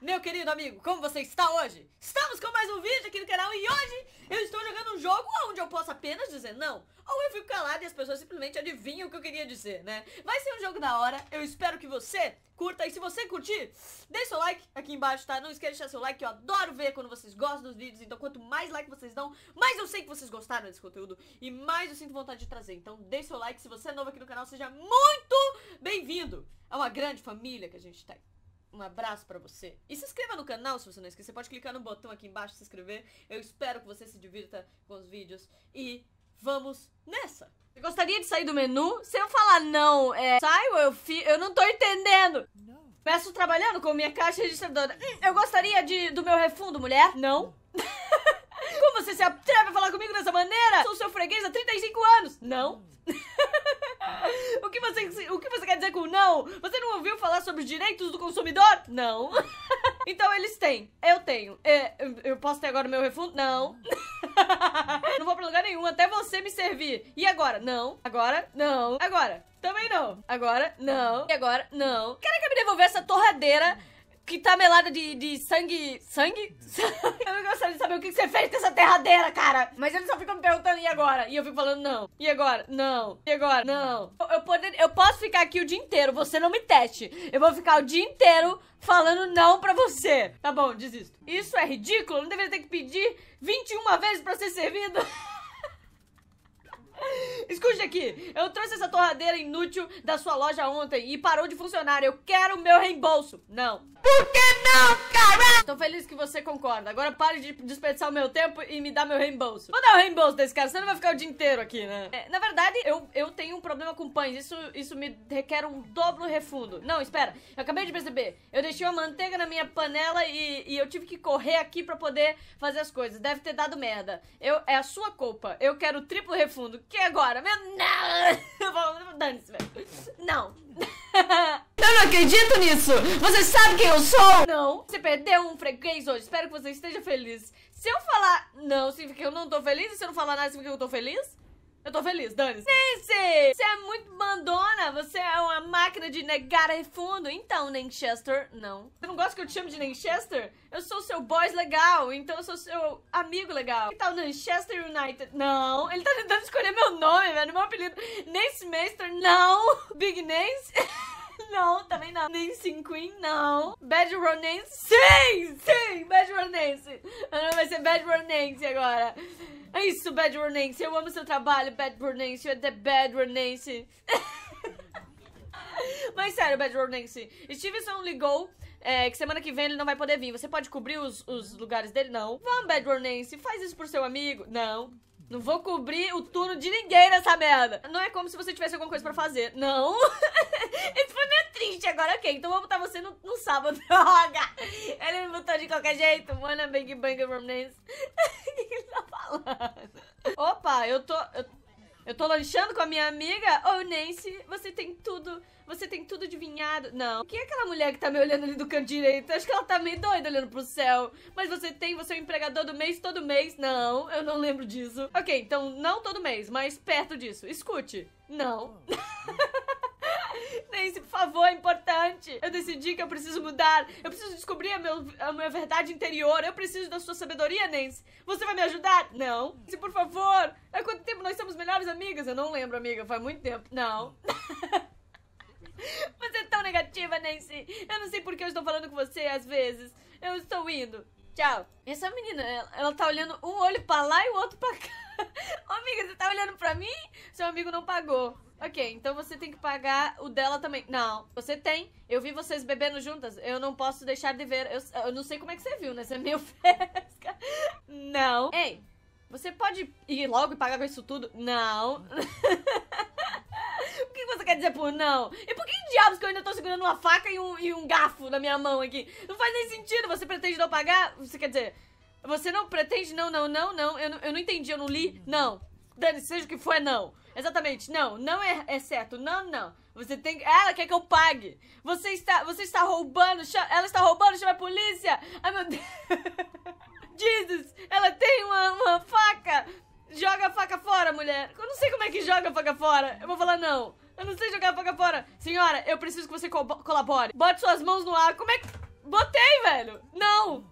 meu querido amigo, como você está hoje? Estamos com mais um vídeo aqui no canal e hoje eu estou jogando um jogo onde eu posso apenas dizer não Ou eu fico calado e as pessoas simplesmente adivinham o que eu queria dizer, né? Vai ser um jogo da hora, eu espero que você curta E se você curtir, deixe seu like aqui embaixo, tá? Não esqueça de deixar seu like, eu adoro ver quando vocês gostam dos vídeos Então quanto mais like vocês dão, mais eu sei que vocês gostaram desse conteúdo E mais eu sinto vontade de trazer Então deixe seu like, se você é novo aqui no canal, seja muito bem-vindo É uma grande família que a gente tem tá um abraço para você. E se inscreva no canal se você não esquecer. É você pode clicar no botão aqui embaixo se inscrever. Eu espero que você se divirta com os vídeos. E vamos nessa! Você gostaria de sair do menu? Se eu falar não, é... Saio, eu, fi... eu não tô entendendo! Não. Peço trabalhando com minha caixa registradora. Hum, eu gostaria de... do meu refundo, mulher? Não. Como você se atreve a falar comigo dessa maneira? Sou seu freguês há 35 anos! Não. O que, você, o que você quer dizer com não? Você não ouviu falar sobre os direitos do consumidor? Não. Então eles têm. Eu tenho. É, eu posso ter agora o meu refundo? Não. Não vou pra lugar nenhum até você me servir. E agora? Não. Agora? Não. Agora? Também não. Agora? Não. E agora? Não. Caraca, me devolver essa torradeira que tá melada de, de sangue. Sangue? eu não gostaria de saber o que você fez dessa terradeira, cara. Mas eles só ficam me perguntando, e agora? E eu fico falando, não. E agora? Não. E agora? Não. Eu, eu, poder, eu posso ficar aqui o dia inteiro, você não me teste. Eu vou ficar o dia inteiro falando não pra você. Tá bom, desisto. Isso é ridículo, não deveria ter que pedir 21 vezes pra ser servido. Escute aqui, eu trouxe essa torradeira inútil da sua loja ontem e parou de funcionar. Eu quero o meu reembolso. Não. Por que não, cara? tô feliz que você concorda. Agora pare de desperdiçar o meu tempo e me dá meu reembolso. Vou dar o reembolso desse cara, você não vai ficar o dia inteiro aqui, né? É, na verdade, eu, eu tenho um problema com pães. Isso, isso me requer um dobro refundo. Não, espera. Eu acabei de perceber. Eu deixei uma manteiga na minha panela e, e eu tive que correr aqui pra poder fazer as coisas. Deve ter dado merda. Eu, é a sua culpa. Eu quero o triplo refundo. Que agora? Meu... Não! Dane-se, velho. Não, Eu não acredito nisso! Você sabe quem eu sou? Não, você perdeu um freguês hoje. Espero que você esteja feliz. Se eu falar não, significa que eu não tô feliz. E se eu não falar nada, significa que eu tô feliz? Eu tô feliz, dane-se. Nancy, você é muito bandona, você é uma máquina de negar refundo. Então, Nanchester, não. Você não gosta que eu te chame de Nanchester? Eu sou seu boys legal, então eu sou seu amigo legal. Que tal Nanchester United? Não. Ele tá tentando escolher meu nome, velho, meu apelido. Nancy Meister? não. Big Nancy não, também não. nem Queen, não. Bad Romance, sim, sim, Bad Romance. Meu nome vai ser Bad Romance agora. É isso, Bad Romance. Eu amo seu trabalho, Bad Romance. You're the Bad Romance. Mas sério, Bad Romance. Stevenson ligou é, que semana que vem ele não vai poder vir. Você pode cobrir os, os lugares dele? Não. Vamos, Bad nancy faz isso pro seu amigo. Não. Não vou cobrir o turno de ninguém nessa merda. Não é como se você tivesse alguma coisa para fazer. Não. triste agora, ok. Então vou botar você no, no sábado, droga. Ele me botou de qualquer jeito. Mano, Bang Bang Romance. O que, ele tá falando? Opa, eu tô... Eu, eu tô lanchando com a minha amiga? Ô, oh, Nancy, você tem tudo... Você tem tudo adivinhado. Não. Quem é aquela mulher que tá me olhando ali do canto direito? Acho que ela tá meio doida olhando pro céu. Mas você tem, você é o empregador do mês todo mês? Não, eu não lembro disso. Ok, então não todo mês, mas perto disso. Escute. Não. Pense, por favor, é importante. Eu decidi que eu preciso mudar. Eu preciso descobrir a, meu, a minha verdade interior. Eu preciso da sua sabedoria, Nancy. Você vai me ajudar? Não. Nancy, por favor. Há quanto tempo nós somos melhores amigas? Eu não lembro, amiga. Faz muito tempo. Não. você é tão negativa, Nancy. Eu não sei por que eu estou falando com você às vezes. Eu estou indo. Tchau. Essa menina, ela, ela tá olhando um olho pra lá e o outro pra cá. Ô, amiga, você tá olhando pra mim? Seu amigo não pagou. Ok, então você tem que pagar o dela também. Não, você tem. Eu vi vocês bebendo juntas. Eu não posso deixar de ver. Eu, eu não sei como é que você viu, né? Você é meio fresca. Não. Ei, você pode ir logo e pagar com isso tudo? Não. o que você quer dizer por não? E por que diabos que eu ainda tô segurando uma faca e um, e um garfo na minha mão aqui? Não faz nem sentido, você pretende não pagar? Você quer dizer, você não pretende não, não, não, não, eu não, eu não entendi, eu não li, não. Dani, seja o que for, é não. Exatamente, não, não é, é certo, não, não. Você tem Ela quer que eu pague. Você está, você está roubando, ela está roubando, chama a polícia. Ai, meu Deus. Jesus, ela tem uma, uma faca. Joga a faca fora, mulher. Eu não sei como é que joga a faca fora. Eu vou falar não. Eu não sei jogar a faca fora. Senhora, eu preciso que você co colabore. Bote suas mãos no ar. Como é que... Botei, velho. Não.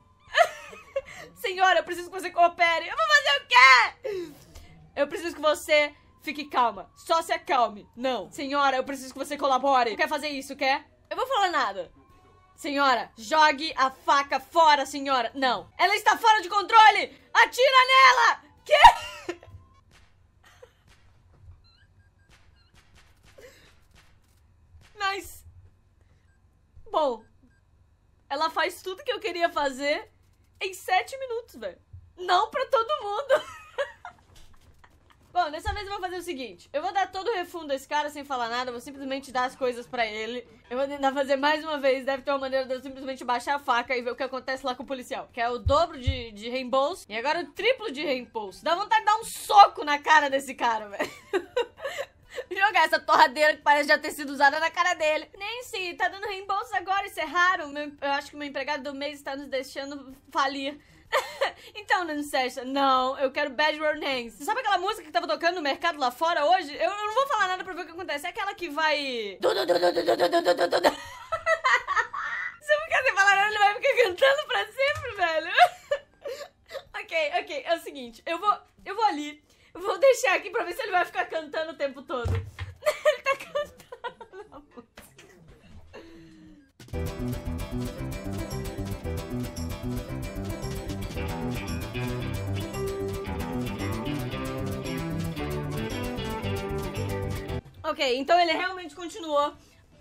Senhora, eu preciso que você coopere. Eu vou fazer o quê? Eu preciso que você fique calma. Só se acalme. Não. Senhora, eu preciso que você colabore. quer fazer isso, quer? Eu vou falar nada. Senhora, jogue a faca fora, senhora. Não. Ela está fora de controle. Atira nela. Que? Mas. Bom. Ela faz tudo que eu queria fazer em sete minutos, velho. Não pra todo mundo. Bom, dessa vez eu vou fazer o seguinte. Eu vou dar todo o refundo a esse cara sem falar nada. Eu vou simplesmente dar as coisas pra ele. Eu vou tentar fazer mais uma vez. Deve ter uma maneira de eu simplesmente baixar a faca e ver o que acontece lá com o policial. Que é o dobro de, de reembolso. E agora o triplo de reembolso. Dá vontade de dar um soco na cara desse cara, velho. Jogar essa torradeira que parece já ter sido usada na cara dele. Nancy, tá dando reembolso agora, isso é raro. Meu, eu acho que meu empregado do mês está nos deixando falir. então, Nancy Sesta, não, eu quero Bad Roll Names. Sabe aquela música que tava tocando no mercado lá fora hoje? Eu, eu não vou falar nada pra ver o que acontece. É aquela que vai. Você não quer sem falar nada, ele vai ficar cantando pra sempre, velho. ok, ok, é o seguinte, eu vou. Eu vou ali Vou deixar aqui pra ver se ele vai ficar cantando o tempo todo. ele tá cantando a música. Ok, então ele realmente continuou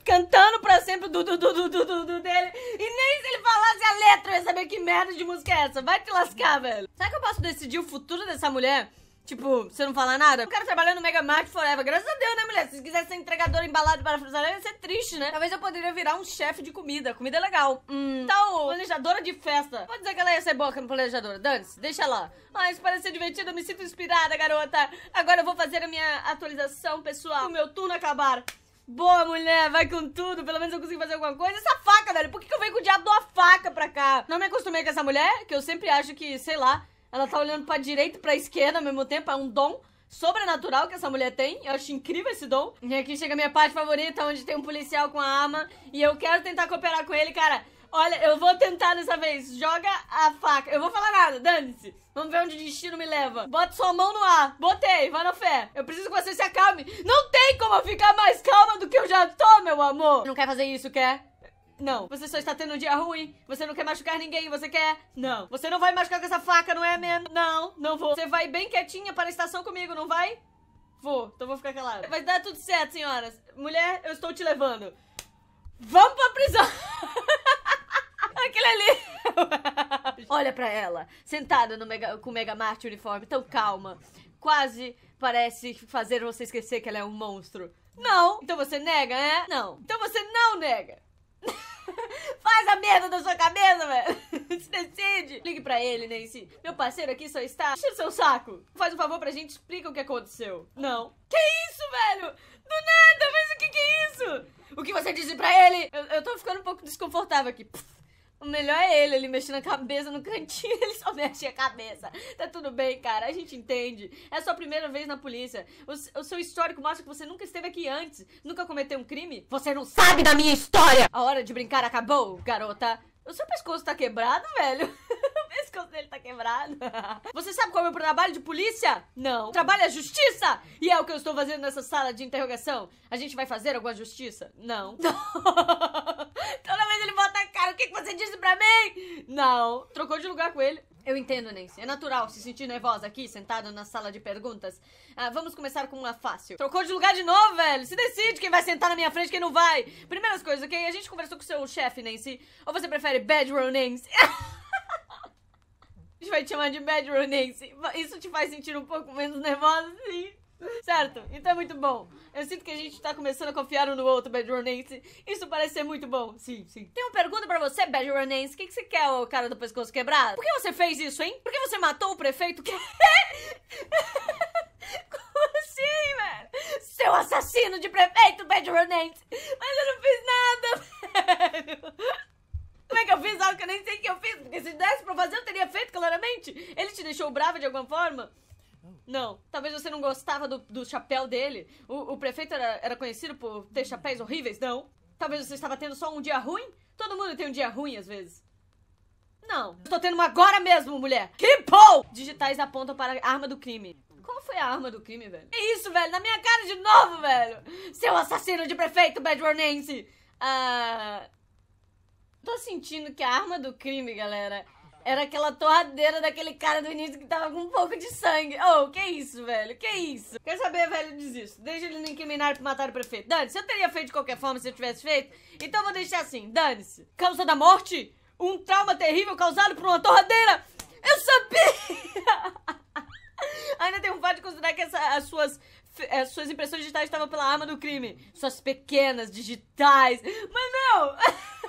cantando pra sempre do du du du du du dele. E nem se ele falasse a letra eu ia saber que merda de música é essa. Vai te lascar, velho. Será que eu posso decidir o futuro dessa mulher Tipo, você não fala nada? O cara trabalhando no Mega Mart Forever. Graças a Deus, né, mulher? Se quiser ser entregadora embalado para frisadeira, ia ser triste, né? Talvez eu poderia virar um chefe de comida. Comida é legal. Hum. Tal tá, planejadora de festa. Pode dizer que ela ia ser boa como planejadora. Dance, deixa lá. Ah, isso parece ser divertido. Eu me sinto inspirada, garota. Agora eu vou fazer a minha atualização pessoal. O meu turno acabar. Boa, mulher, vai com tudo. Pelo menos eu consigo fazer alguma coisa. Essa faca, velho. Por que, que eu venho com o diabo de uma faca pra cá? Não me acostumei com essa mulher, que eu sempre acho que, sei lá, ela tá olhando pra direita e pra esquerda ao mesmo tempo. É um dom sobrenatural que essa mulher tem. Eu acho incrível esse dom. E aqui chega a minha parte favorita, onde tem um policial com a arma. E eu quero tentar cooperar com ele, cara. Olha, eu vou tentar dessa vez. Joga a faca. Eu vou falar nada, dane-se. Vamos ver onde o destino me leva. Bota sua mão no ar. Botei, vai na fé. Eu preciso que você se acalme. Não tem como eu ficar mais calma do que eu já tô, meu amor. Não quer fazer isso, quer? Não. Você só está tendo um dia ruim. Você não quer machucar ninguém. Você quer? Não. Você não vai machucar com essa faca, não é mesmo? Não, não vou. Você vai bem quietinha para a estação comigo, não vai? Vou. Então vou ficar calada. Vai dar tudo certo, senhoras. Mulher, eu estou te levando. Vamos pra prisão! Aquele ali! Olha para ela, sentada no mega, com o Mega Mart uniforme, tão calma. Quase parece fazer você esquecer que ela é um monstro. Não! Então você nega, é? Não. Então você não nega! Faz a merda da sua cabeça, velho. Se decide. Ligue pra ele, Nancy. Meu parceiro aqui só está... Tira o seu saco. Faz um favor pra gente, explica o que aconteceu. Não. Que isso, velho? Do nada, mas o que que é isso? O que você disse pra ele? Eu, eu tô ficando um pouco desconfortável aqui. Pff. O melhor é ele, ele mexendo a cabeça no cantinho, ele só mexe a cabeça. Tá tudo bem, cara, a gente entende. É a sua primeira vez na polícia. O, o seu histórico mostra que você nunca esteve aqui antes, nunca cometeu um crime. Você não sabe da minha história! A hora de brincar acabou, garota. O seu pescoço tá quebrado, velho? o pescoço dele tá quebrado. Você sabe qual é o meu trabalho de polícia? Não. Trabalho é justiça! E é o que eu estou fazendo nessa sala de interrogação. A gente vai fazer alguma justiça? Não. então não o que você disse pra mim? Não, trocou de lugar com ele. Eu entendo, Nancy. É natural se sentir nervosa aqui, sentada na sala de perguntas. Ah, vamos começar com uma fácil. Trocou de lugar de novo, velho? Se decide quem vai sentar na minha frente e quem não vai. Primeiras coisas, ok? A gente conversou com o seu chefe, Nancy. Ou você prefere bedroom Nancy? a gente vai te chamar de bedroom Nancy. Isso te faz sentir um pouco menos nervosa, sim? Certo? Então é muito bom. Eu sinto que a gente tá começando a confiar um no outro, Badronense. Isso parece ser muito bom. Sim, sim. Tem uma pergunta pra você, Badronense. O que, que você quer, o cara do pescoço quebrado? Por que você fez isso, hein? Por que você matou o prefeito? Que... Como assim, velho? Seu assassino de prefeito, Badronense. Mas eu não fiz nada, velho. Como é que eu fiz algo que eu nem sei que eu fiz? Porque se desse pra fazer, eu teria feito, claramente. Ele te deixou brava de alguma forma? Não. Talvez você não gostava do, do chapéu dele. O, o prefeito era, era conhecido por ter chapéus horríveis? Não. Talvez você estava tendo só um dia ruim? Todo mundo tem um dia ruim às vezes. Não. Estou tendo uma agora mesmo, mulher. Que Kimpo! Digitais apontam para a arma do crime. Como foi a arma do crime, velho? É isso, velho. Na minha cara de novo, velho. Seu assassino de prefeito, Bedward Nancy. Ah... Tô sentindo que a arma do crime, galera, era aquela torradeira daquele cara do início que tava com um pouco de sangue. Oh, que isso, velho? Que isso? Quer saber, velho? Desisto. Deixa ele no incriminar pra matar o prefeito. Dane-se, eu teria feito de qualquer forma se eu tivesse feito. Então vou deixar assim, dane-se. Causa da morte? Um trauma terrível causado por uma torradeira? Eu sabia! Ainda tem um fato de considerar que essa, as suas as suas impressões digitais estavam pela arma do crime. Suas pequenas digitais. Mas não!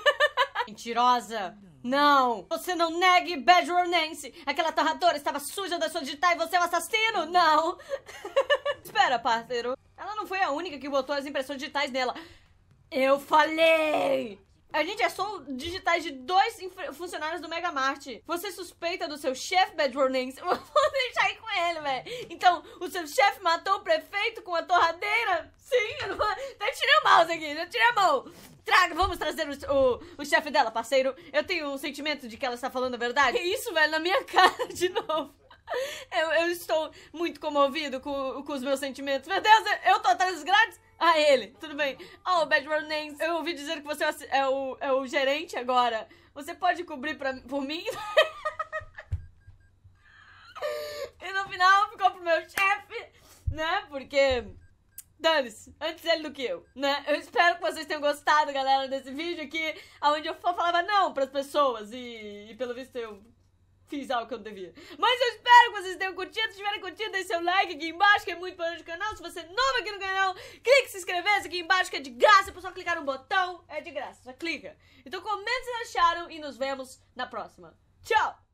Mentirosa! Não! Você não negue Badger Nancy! É Aquela é torradora estava suja da sua digital e você é um assassino! Não! Espera, parceiro. Ela não foi a única que botou as impressões digitais nela. Eu falei! A gente é só digitais de dois funcionários do Mega Mart. Você suspeita do seu chefe, Bad Warnings? Vou deixar aí com ele, velho. Então, o seu chefe matou o prefeito com a torradeira? Sim, eu não vou... Já tá, tirei o mouse aqui, já tirei a mão. Traga, vamos trazer o, o, o chefe dela, parceiro. Eu tenho um sentimento de que ela está falando a verdade. Que isso, velho, na minha cara de novo. Eu, eu estou muito comovido com, com os meus sentimentos. Meu Deus, eu tô atrás grátis. Ah, ele. Tudo bem. Oh, Bad Run Names, eu ouvi dizer que você é, é o, é o gerente agora. Você pode cobrir pra, por mim? e no final ficou pro meu chefe, né? Porque... Dane-se, antes ele do que eu, né? Eu espero que vocês tenham gostado, galera, desse vídeo aqui, onde eu falava não pras pessoas e, e pelo visto eu fiz algo que eu não devia. Mas eu espero que vocês tenham curtido. Se tiverem curtido, deixe seu like aqui embaixo, que é muito importante nosso canal. Se você é novo aqui no canal, clique em se inscrever aqui embaixo, que é de graça. É só clicar no botão, é de graça. Só clica. Então comenta se acharam e nos vemos na próxima. Tchau!